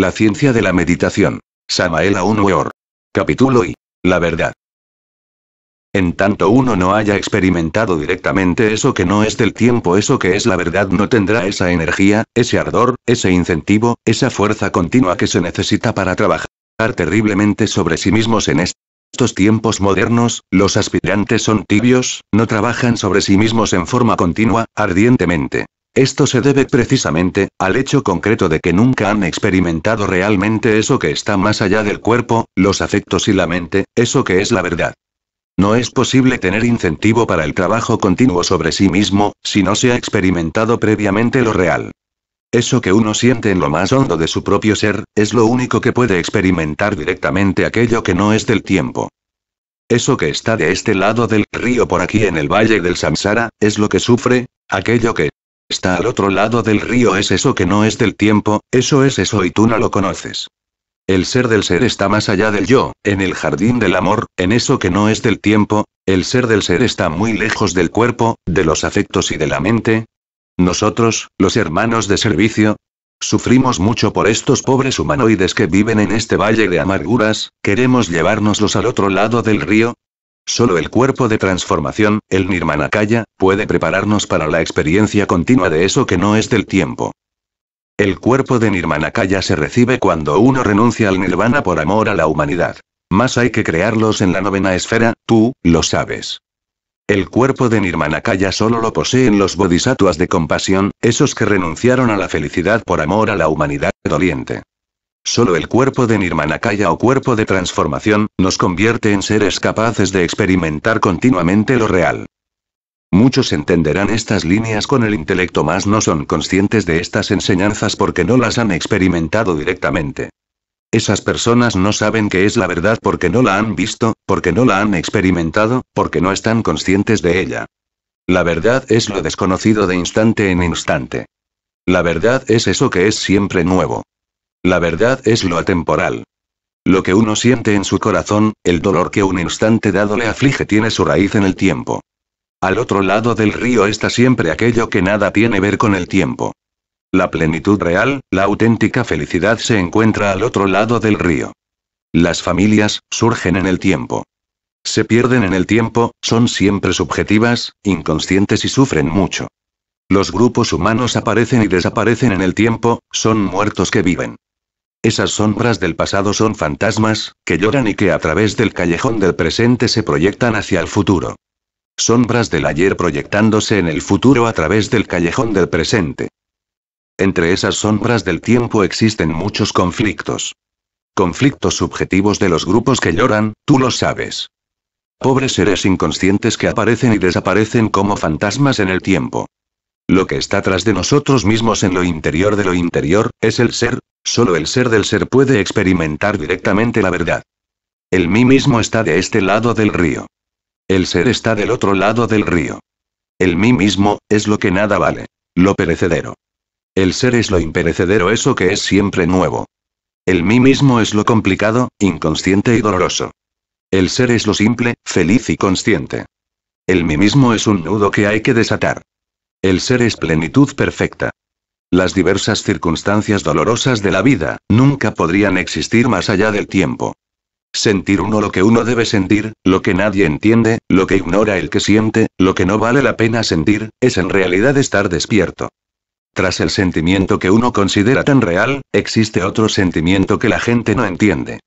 La ciencia de la meditación. Samael Aun Weor. Capítulo I. La verdad. En tanto uno no haya experimentado directamente eso que no es del tiempo, eso que es la verdad, no tendrá esa energía, ese ardor, ese incentivo, esa fuerza continua que se necesita para trabajar terriblemente sobre sí mismos en estos tiempos modernos, los aspirantes son tibios, no trabajan sobre sí mismos en forma continua, ardientemente, esto se debe precisamente, al hecho concreto de que nunca han experimentado realmente eso que está más allá del cuerpo, los afectos y la mente, eso que es la verdad. No es posible tener incentivo para el trabajo continuo sobre sí mismo, si no se ha experimentado previamente lo real. Eso que uno siente en lo más hondo de su propio ser, es lo único que puede experimentar directamente aquello que no es del tiempo. Eso que está de este lado del río por aquí en el valle del Samsara, es lo que sufre, aquello que, está al otro lado del río es eso que no es del tiempo, eso es eso y tú no lo conoces. El ser del ser está más allá del yo, en el jardín del amor, en eso que no es del tiempo, el ser del ser está muy lejos del cuerpo, de los afectos y de la mente. Nosotros, los hermanos de servicio, sufrimos mucho por estos pobres humanoides que viven en este valle de amarguras, queremos llevárnoslos al otro lado del río, Solo el cuerpo de transformación, el Nirmanakaya, puede prepararnos para la experiencia continua de eso que no es del tiempo. El cuerpo de Nirmanakaya se recibe cuando uno renuncia al nirvana por amor a la humanidad. Más hay que crearlos en la novena esfera, tú, lo sabes. El cuerpo de Nirmanakaya solo lo poseen los bodhisattvas de compasión, esos que renunciaron a la felicidad por amor a la humanidad doliente. Solo el cuerpo de Nirmanakaya o cuerpo de transformación, nos convierte en seres capaces de experimentar continuamente lo real. Muchos entenderán estas líneas con el intelecto, más no son conscientes de estas enseñanzas porque no las han experimentado directamente. Esas personas no saben qué es la verdad porque no la han visto, porque no la han experimentado, porque no están conscientes de ella. La verdad es lo desconocido de instante en instante. La verdad es eso que es siempre nuevo. La verdad es lo atemporal. Lo que uno siente en su corazón, el dolor que un instante dado le aflige tiene su raíz en el tiempo. Al otro lado del río está siempre aquello que nada tiene ver con el tiempo. La plenitud real, la auténtica felicidad se encuentra al otro lado del río. Las familias, surgen en el tiempo. Se pierden en el tiempo, son siempre subjetivas, inconscientes y sufren mucho. Los grupos humanos aparecen y desaparecen en el tiempo, son muertos que viven. Esas sombras del pasado son fantasmas, que lloran y que a través del callejón del presente se proyectan hacia el futuro. Sombras del ayer proyectándose en el futuro a través del callejón del presente. Entre esas sombras del tiempo existen muchos conflictos. Conflictos subjetivos de los grupos que lloran, tú lo sabes. Pobres seres inconscientes que aparecen y desaparecen como fantasmas en el tiempo. Lo que está tras de nosotros mismos en lo interior de lo interior, es el ser, solo el ser del ser puede experimentar directamente la verdad. El mí mismo está de este lado del río. El ser está del otro lado del río. El mí mismo, es lo que nada vale. Lo perecedero. El ser es lo imperecedero, eso que es siempre nuevo. El mí mismo es lo complicado, inconsciente y doloroso. El ser es lo simple, feliz y consciente. El mí mismo es un nudo que hay que desatar. El ser es plenitud perfecta. Las diversas circunstancias dolorosas de la vida, nunca podrían existir más allá del tiempo. Sentir uno lo que uno debe sentir, lo que nadie entiende, lo que ignora el que siente, lo que no vale la pena sentir, es en realidad estar despierto. Tras el sentimiento que uno considera tan real, existe otro sentimiento que la gente no entiende.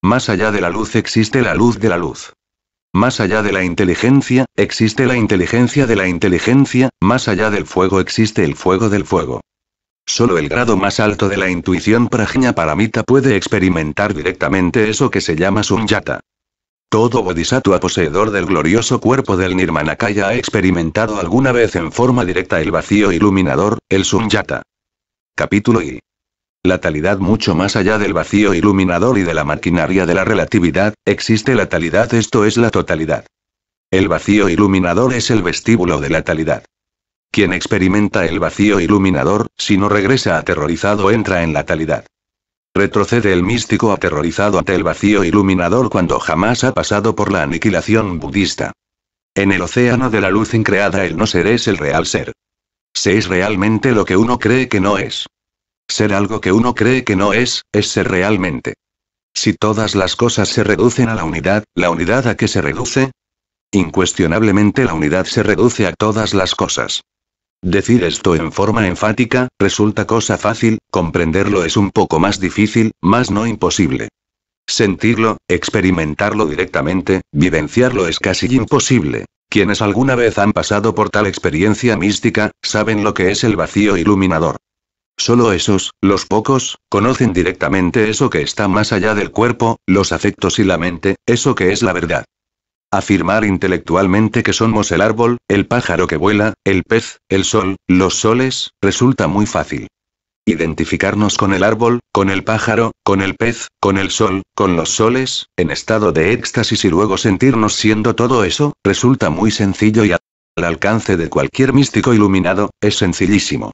Más allá de la luz existe la luz de la luz. Más allá de la inteligencia, existe la inteligencia de la inteligencia, más allá del fuego existe el fuego del fuego. Solo el grado más alto de la intuición prajña paramita puede experimentar directamente eso que se llama sunyata. Todo bodhisattva poseedor del glorioso cuerpo del Nirmanakaya ha experimentado alguna vez en forma directa el vacío iluminador, el sunyata. Capítulo I la talidad mucho más allá del vacío iluminador y de la maquinaria de la relatividad, existe la talidad, esto es la totalidad. El vacío iluminador es el vestíbulo de la talidad. Quien experimenta el vacío iluminador, si no regresa aterrorizado, entra en la talidad. Retrocede el místico aterrorizado ante el vacío iluminador cuando jamás ha pasado por la aniquilación budista. En el océano de la luz increada el no ser es el real ser. Se es realmente lo que uno cree que no es. Ser algo que uno cree que no es, es ser realmente. Si todas las cosas se reducen a la unidad, ¿la unidad a qué se reduce? Incuestionablemente la unidad se reduce a todas las cosas. Decir esto en forma enfática, resulta cosa fácil, comprenderlo es un poco más difícil, más no imposible. Sentirlo, experimentarlo directamente, vivenciarlo es casi imposible. Quienes alguna vez han pasado por tal experiencia mística, saben lo que es el vacío iluminador. Solo esos, los pocos, conocen directamente eso que está más allá del cuerpo, los afectos y la mente, eso que es la verdad. Afirmar intelectualmente que somos el árbol, el pájaro que vuela, el pez, el sol, los soles, resulta muy fácil. Identificarnos con el árbol, con el pájaro, con el pez, con el sol, con los soles, en estado de éxtasis y luego sentirnos siendo todo eso, resulta muy sencillo y al alcance de cualquier místico iluminado, es sencillísimo.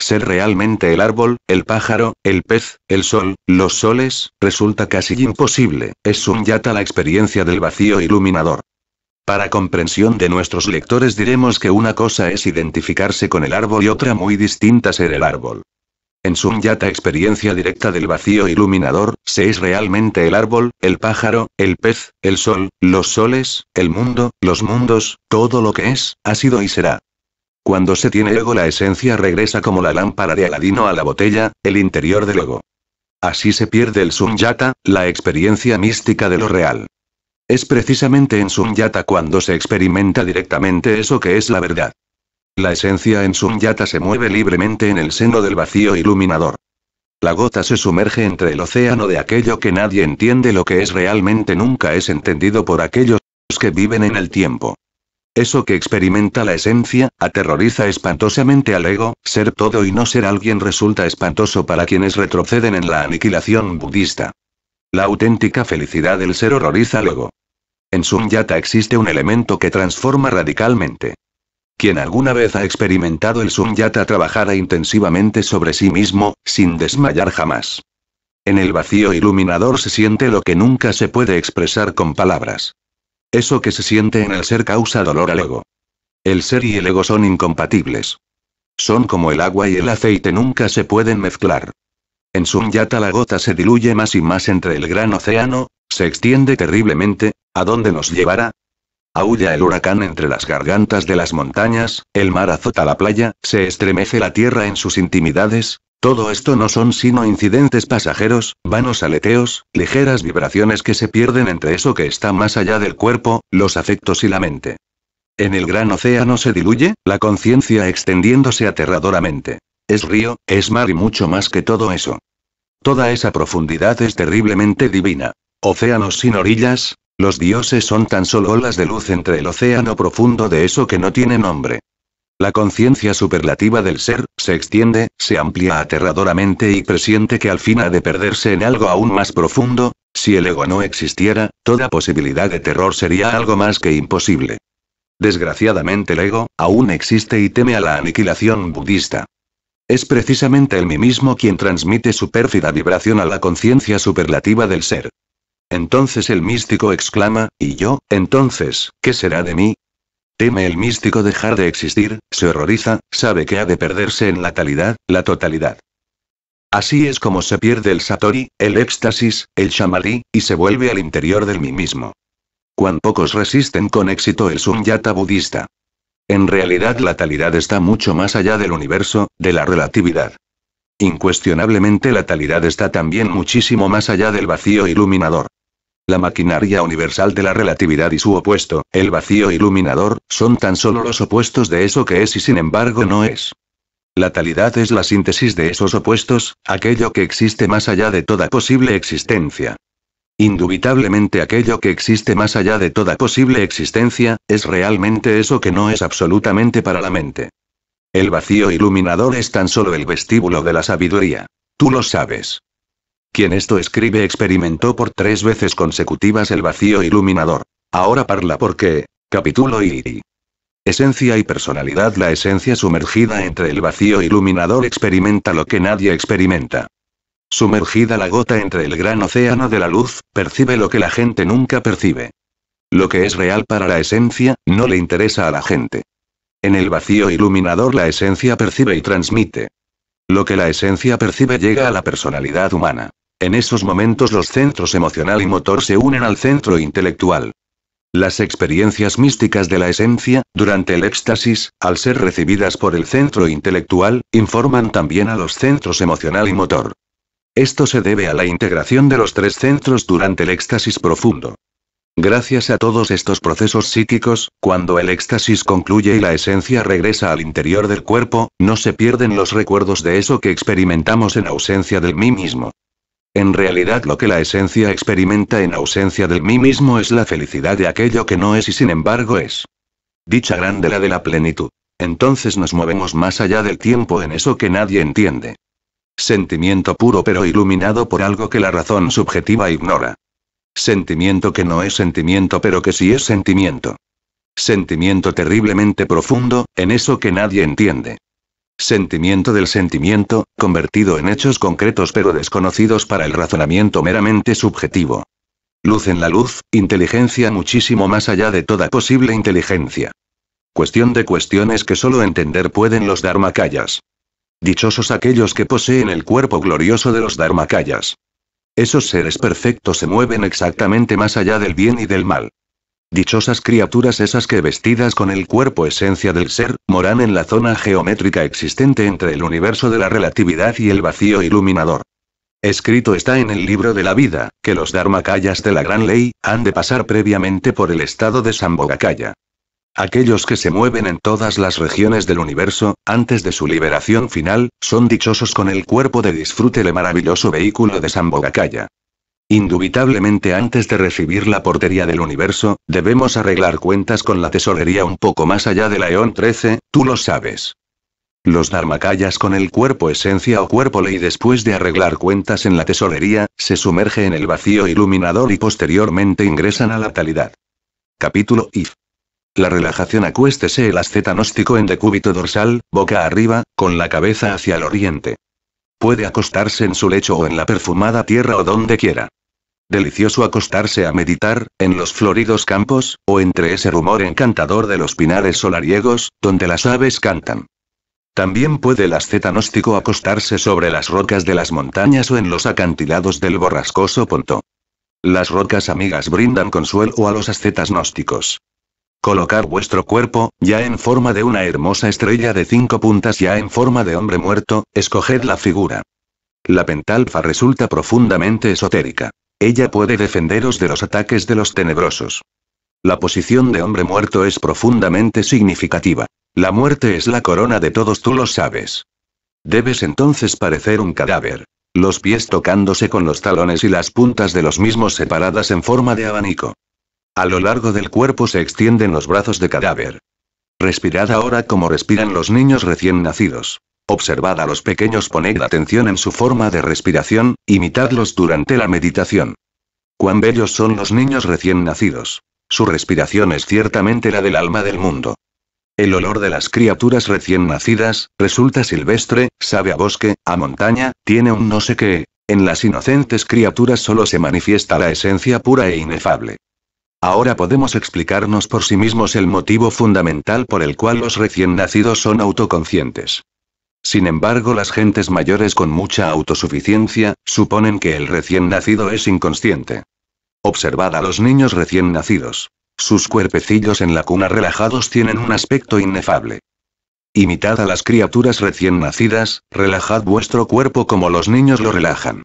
Ser realmente el árbol, el pájaro, el pez, el sol, los soles, resulta casi imposible, es un la experiencia del vacío iluminador. Para comprensión de nuestros lectores diremos que una cosa es identificarse con el árbol y otra muy distinta ser el árbol. En Sunyata experiencia directa del vacío iluminador, se es realmente el árbol, el pájaro, el pez, el sol, los soles, el mundo, los mundos, todo lo que es, ha sido y será. Cuando se tiene ego la esencia regresa como la lámpara de Aladino a la botella, el interior del ego. Así se pierde el sunyata, la experiencia mística de lo real. Es precisamente en sunyata cuando se experimenta directamente eso que es la verdad. La esencia en sunyata se mueve libremente en el seno del vacío iluminador. La gota se sumerge entre el océano de aquello que nadie entiende lo que es realmente nunca es entendido por aquellos que viven en el tiempo. Eso que experimenta la esencia, aterroriza espantosamente al ego, ser todo y no ser alguien resulta espantoso para quienes retroceden en la aniquilación budista. La auténtica felicidad del ser horroriza al ego. En Sunyata existe un elemento que transforma radicalmente. Quien alguna vez ha experimentado el Sunyata trabajará intensivamente sobre sí mismo, sin desmayar jamás. En el vacío iluminador se siente lo que nunca se puede expresar con palabras. Eso que se siente en el ser causa dolor al ego. El ser y el ego son incompatibles. Son como el agua y el aceite nunca se pueden mezclar. En su Sunyata la gota se diluye más y más entre el gran océano, se extiende terriblemente, ¿a dónde nos llevará? Aúlla el huracán entre las gargantas de las montañas, el mar azota la playa, se estremece la tierra en sus intimidades, todo esto no son sino incidentes pasajeros, vanos aleteos, ligeras vibraciones que se pierden entre eso que está más allá del cuerpo, los afectos y la mente. En el gran océano se diluye, la conciencia extendiéndose aterradoramente. Es río, es mar y mucho más que todo eso. Toda esa profundidad es terriblemente divina. Océanos sin orillas, los dioses son tan solo olas de luz entre el océano profundo de eso que no tiene nombre. La conciencia superlativa del ser, se extiende, se amplía aterradoramente y presiente que al fin ha de perderse en algo aún más profundo, si el ego no existiera, toda posibilidad de terror sería algo más que imposible. Desgraciadamente el ego, aún existe y teme a la aniquilación budista. Es precisamente el mí mismo quien transmite su pérfida vibración a la conciencia superlativa del ser. Entonces el místico exclama, ¿y yo, entonces, qué será de mí? Teme el místico dejar de existir, se horroriza, sabe que ha de perderse en la talidad, la totalidad. Así es como se pierde el satori, el éxtasis, el shamalí, y se vuelve al interior del mí mismo. Cuán pocos resisten con éxito el sunyata budista. En realidad la talidad está mucho más allá del universo, de la relatividad. Incuestionablemente la talidad está también muchísimo más allá del vacío iluminador. La maquinaria universal de la relatividad y su opuesto, el vacío iluminador, son tan solo los opuestos de eso que es y sin embargo no es. La talidad es la síntesis de esos opuestos, aquello que existe más allá de toda posible existencia. Indubitablemente aquello que existe más allá de toda posible existencia, es realmente eso que no es absolutamente para la mente. El vacío iluminador es tan solo el vestíbulo de la sabiduría. Tú lo sabes. Quien esto escribe experimentó por tres veces consecutivas el vacío iluminador. Ahora parla porque. Capítulo I. Esencia y personalidad La esencia sumergida entre el vacío iluminador experimenta lo que nadie experimenta. Sumergida la gota entre el gran océano de la luz, percibe lo que la gente nunca percibe. Lo que es real para la esencia, no le interesa a la gente. En el vacío iluminador la esencia percibe y transmite. Lo que la esencia percibe llega a la personalidad humana. En esos momentos los centros emocional y motor se unen al centro intelectual. Las experiencias místicas de la esencia, durante el éxtasis, al ser recibidas por el centro intelectual, informan también a los centros emocional y motor. Esto se debe a la integración de los tres centros durante el éxtasis profundo. Gracias a todos estos procesos psíquicos, cuando el éxtasis concluye y la esencia regresa al interior del cuerpo, no se pierden los recuerdos de eso que experimentamos en ausencia del mí mismo. En realidad lo que la esencia experimenta en ausencia del mí mismo es la felicidad de aquello que no es y sin embargo es. Dicha grande la de la plenitud. Entonces nos movemos más allá del tiempo en eso que nadie entiende. Sentimiento puro pero iluminado por algo que la razón subjetiva ignora. Sentimiento que no es sentimiento pero que sí es sentimiento. Sentimiento terriblemente profundo, en eso que nadie entiende sentimiento del sentimiento, convertido en hechos concretos pero desconocidos para el razonamiento meramente subjetivo. Luz en la luz, inteligencia muchísimo más allá de toda posible inteligencia. Cuestión de cuestiones que solo entender pueden los dharmakayas. Dichosos aquellos que poseen el cuerpo glorioso de los dharmakayas. Esos seres perfectos se mueven exactamente más allá del bien y del mal. Dichosas criaturas esas que vestidas con el cuerpo esencia del ser, moran en la zona geométrica existente entre el universo de la relatividad y el vacío iluminador. Escrito está en el libro de la vida, que los dharmakayas de la gran ley, han de pasar previamente por el estado de Sambhogakaya. Aquellos que se mueven en todas las regiones del universo, antes de su liberación final, son dichosos con el cuerpo de disfrute el maravilloso vehículo de Sambhogakaya. Indubitablemente antes de recibir la portería del universo, debemos arreglar cuentas con la tesorería un poco más allá de la Eon 13, tú lo sabes. Los Dharmakayas con el cuerpo esencia o cuerpo ley después de arreglar cuentas en la tesorería, se sumerge en el vacío iluminador y posteriormente ingresan a la talidad. Capítulo IF. La relajación acuéstese el asceta gnóstico en decúbito dorsal, boca arriba, con la cabeza hacia el oriente. Puede acostarse en su lecho o en la perfumada tierra o donde quiera. Delicioso acostarse a meditar, en los floridos campos, o entre ese rumor encantador de los pinares solariegos, donde las aves cantan. También puede el asceta gnóstico acostarse sobre las rocas de las montañas o en los acantilados del borrascoso ponto. Las rocas amigas brindan consuelo a los ascetas gnósticos. Colocar vuestro cuerpo, ya en forma de una hermosa estrella de cinco puntas, ya en forma de hombre muerto, escoged la figura. La pentalfa resulta profundamente esotérica. Ella puede defenderos de los ataques de los tenebrosos. La posición de hombre muerto es profundamente significativa. La muerte es la corona de todos, tú lo sabes. Debes entonces parecer un cadáver. Los pies tocándose con los talones y las puntas de los mismos separadas en forma de abanico. A lo largo del cuerpo se extienden los brazos de cadáver. Respirad ahora como respiran los niños recién nacidos. Observad a los pequeños, poned atención en su forma de respiración, imitadlos durante la meditación. Cuán bellos son los niños recién nacidos. Su respiración es ciertamente la del alma del mundo. El olor de las criaturas recién nacidas, resulta silvestre, sabe a bosque, a montaña, tiene un no sé qué. En las inocentes criaturas solo se manifiesta la esencia pura e inefable. Ahora podemos explicarnos por sí mismos el motivo fundamental por el cual los recién nacidos son autoconscientes. Sin embargo, las gentes mayores con mucha autosuficiencia, suponen que el recién nacido es inconsciente. Observad a los niños recién nacidos. Sus cuerpecillos en la cuna relajados tienen un aspecto inefable. Imitad a las criaturas recién nacidas, relajad vuestro cuerpo como los niños lo relajan.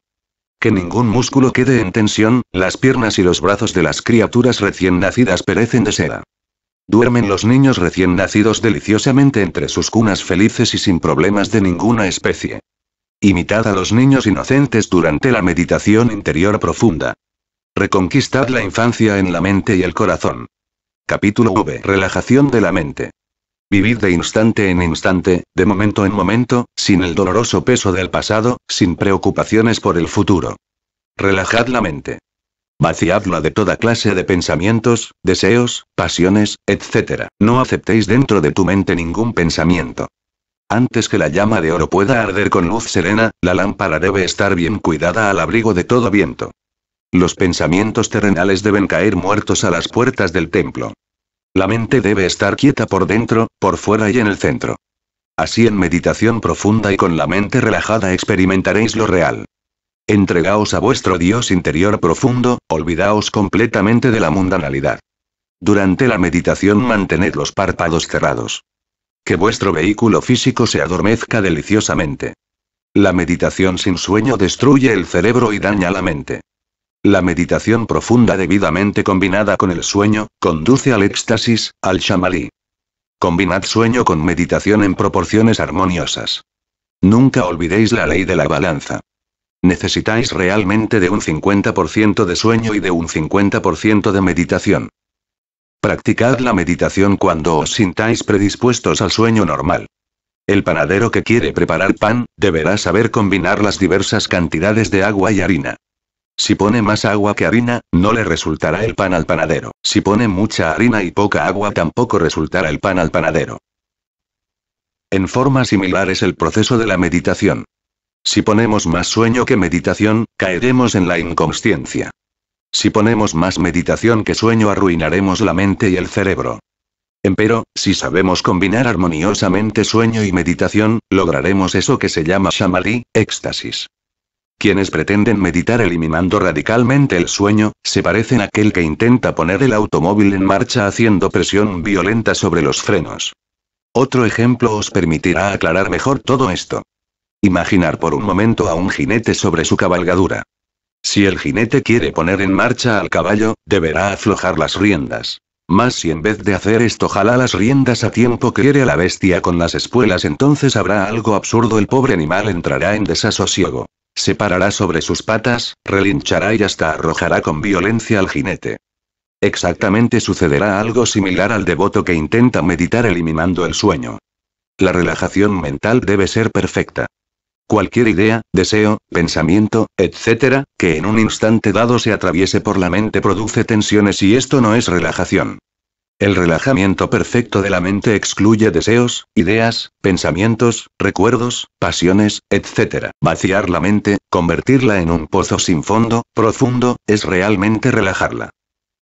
Que ningún músculo quede en tensión, las piernas y los brazos de las criaturas recién nacidas perecen de seda. Duermen los niños recién nacidos deliciosamente entre sus cunas felices y sin problemas de ninguna especie. Imitad a los niños inocentes durante la meditación interior profunda. Reconquistad la infancia en la mente y el corazón. Capítulo V. Relajación de la mente. Vivid de instante en instante, de momento en momento, sin el doloroso peso del pasado, sin preocupaciones por el futuro. Relajad la mente. Vaciadla de toda clase de pensamientos, deseos, pasiones, etc. No aceptéis dentro de tu mente ningún pensamiento. Antes que la llama de oro pueda arder con luz serena, la lámpara debe estar bien cuidada al abrigo de todo viento. Los pensamientos terrenales deben caer muertos a las puertas del templo. La mente debe estar quieta por dentro, por fuera y en el centro. Así en meditación profunda y con la mente relajada experimentaréis lo real. Entregaos a vuestro Dios interior profundo, olvidaos completamente de la mundanalidad. Durante la meditación mantened los párpados cerrados. Que vuestro vehículo físico se adormezca deliciosamente. La meditación sin sueño destruye el cerebro y daña la mente. La meditación profunda debidamente combinada con el sueño, conduce al éxtasis, al chamalí. Combinad sueño con meditación en proporciones armoniosas. Nunca olvidéis la ley de la balanza. Necesitáis realmente de un 50% de sueño y de un 50% de meditación. Practicad la meditación cuando os sintáis predispuestos al sueño normal. El panadero que quiere preparar pan, deberá saber combinar las diversas cantidades de agua y harina. Si pone más agua que harina, no le resultará el pan al panadero. Si pone mucha harina y poca agua, tampoco resultará el pan al panadero. En forma similar es el proceso de la meditación. Si ponemos más sueño que meditación, caeremos en la inconsciencia. Si ponemos más meditación que sueño, arruinaremos la mente y el cerebro. Empero, si sabemos combinar armoniosamente sueño y meditación, lograremos eso que se llama shamadhi, éxtasis. Quienes pretenden meditar eliminando radicalmente el sueño, se parecen a aquel que intenta poner el automóvil en marcha haciendo presión violenta sobre los frenos. Otro ejemplo os permitirá aclarar mejor todo esto. Imaginar por un momento a un jinete sobre su cabalgadura. Si el jinete quiere poner en marcha al caballo, deberá aflojar las riendas. Más si en vez de hacer esto jala las riendas a tiempo que quiere a la bestia con las espuelas, entonces habrá algo absurdo. El pobre animal entrará en desasosiego. Se parará sobre sus patas, relinchará y hasta arrojará con violencia al jinete. Exactamente sucederá algo similar al devoto que intenta meditar eliminando el sueño. La relajación mental debe ser perfecta. Cualquier idea, deseo, pensamiento, etc., que en un instante dado se atraviese por la mente produce tensiones y esto no es relajación. El relajamiento perfecto de la mente excluye deseos, ideas, pensamientos, recuerdos, pasiones, etc. Vaciar la mente, convertirla en un pozo sin fondo, profundo, es realmente relajarla.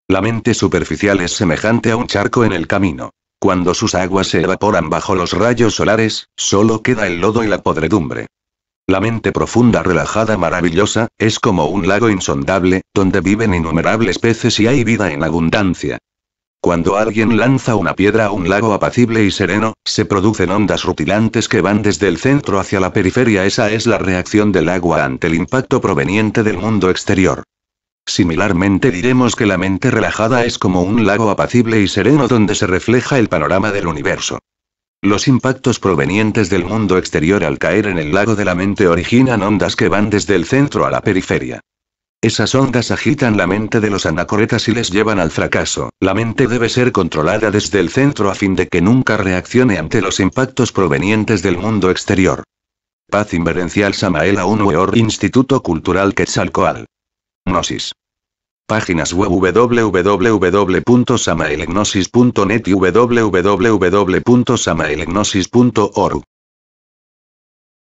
La mente superficial es semejante a un charco en el camino. Cuando sus aguas se evaporan bajo los rayos solares, solo queda el lodo y la podredumbre. La mente profunda, relajada, maravillosa, es como un lago insondable, donde viven innumerables peces y hay vida en abundancia. Cuando alguien lanza una piedra a un lago apacible y sereno, se producen ondas rutilantes que van desde el centro hacia la periferia. Esa es la reacción del agua ante el impacto proveniente del mundo exterior. Similarmente diremos que la mente relajada es como un lago apacible y sereno donde se refleja el panorama del universo. Los impactos provenientes del mundo exterior al caer en el lago de la mente originan ondas que van desde el centro a la periferia. Esas ondas agitan la mente de los anacoretas y les llevan al fracaso. La mente debe ser controlada desde el centro a fin de que nunca reaccione ante los impactos provenientes del mundo exterior. Paz Inverencial Samael or Instituto Cultural Quetzalcoatl. Gnosis. Páginas web www.samaelegnosis.net y www.samaelegnosis.org.